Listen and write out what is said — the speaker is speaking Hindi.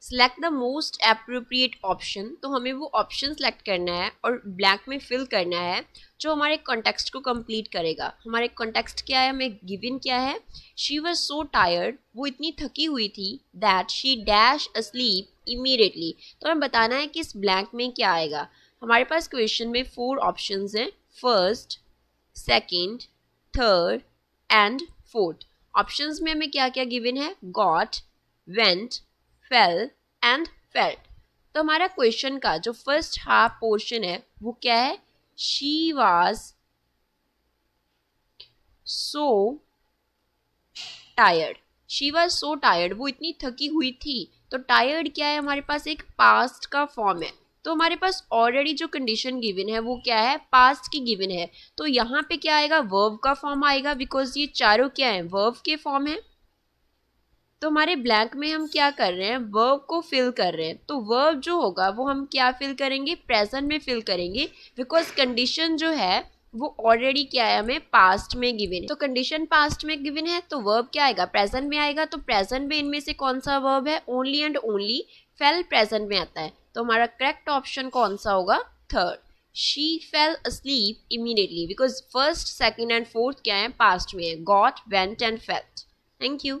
select the most appropriate option तो हमें वो ऑप्शन सेलेक्ट करना है और ब्लैंक में फिल करना है जो हमारे कॉन्टेक्स्ट को कंप्लीट करेगा हमारे कॉन्टेक्स्ट क्या है हमें इन क्या है शी वॉज सो टायर्ड वो इतनी थकी हुई थी that she dash asleep immediately तो हमें बताना है कि इस ब्लैंक में क्या आएगा हमारे पास क्वेश्चन में फोर ऑप्शन हैं first second third and fourth option में हमें क्या क्या इन है got went fell and felt तो हमारा क्वेश्चन का जो फर्स्ट हाफ पोर्शन है वो क्या है she was so tired she was so tired वो इतनी थकी हुई थी तो टायर्ड क्या है हमारे पास एक पास्ट का फॉर्म है तो हमारे पास ऑलरेडी जो कंडीशन गिवन है वो क्या है पास्ट की गिवन है तो यहाँ पे क्या आएगा वर्व का फॉर्म आएगा बिकॉज ये चारों क्या है वर्व के फॉर्म है तो हमारे ब्लैंक में हम क्या कर रहे हैं वर्ब को फिल कर रहे हैं तो वर्ब जो होगा वो हम क्या फिल करेंगे प्रेजेंट में फिल करेंगे बिकॉज कंडीशन जो है वो ऑलरेडी क्या है हमें पास्ट में गिवन है तो कंडीशन पास्ट में गिवन है तो वर्ब क्या आएगा प्रेजेंट में आएगा तो प्रेजेंट में इनमें से कौन सा वर्ब है only and only fell present में आता है तो हमारा करेक्ट ऑप्शन कौन सा होगा third she fell sleep immediately because first second and fourth क्या है पास्ट में है got went and felt thank you